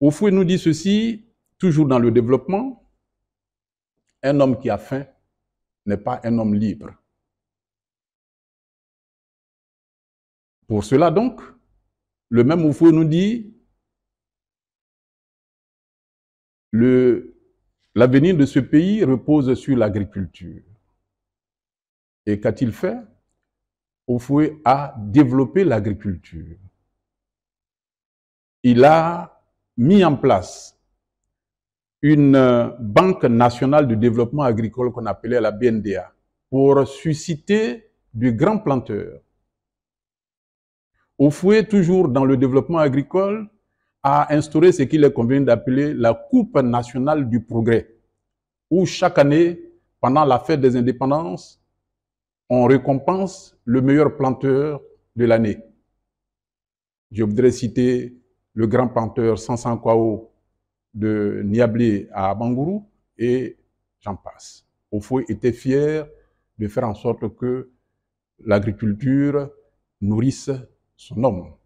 Oufoué nous dit ceci, toujours dans le développement, un homme qui a faim n'est pas un homme libre. Pour cela donc, le même Oufoué nous dit, l'avenir de ce pays repose sur l'agriculture. Et qu'a-t-il fait Oufoué a développé l'agriculture. Il a mis en place une euh, banque nationale de développement agricole qu'on appelait la BNDA pour susciter du grand planteur. Au fouet, toujours dans le développement agricole, a instauré ce qu'il est convenu d'appeler la Coupe nationale du progrès, où chaque année, pendant la fête des indépendances, on récompense le meilleur planteur de l'année. Je voudrais citer le grand planteur Sansan Kwao de Niablé à Bangourou, et j'en passe. Ofo était fier de faire en sorte que l'agriculture nourrisse son homme.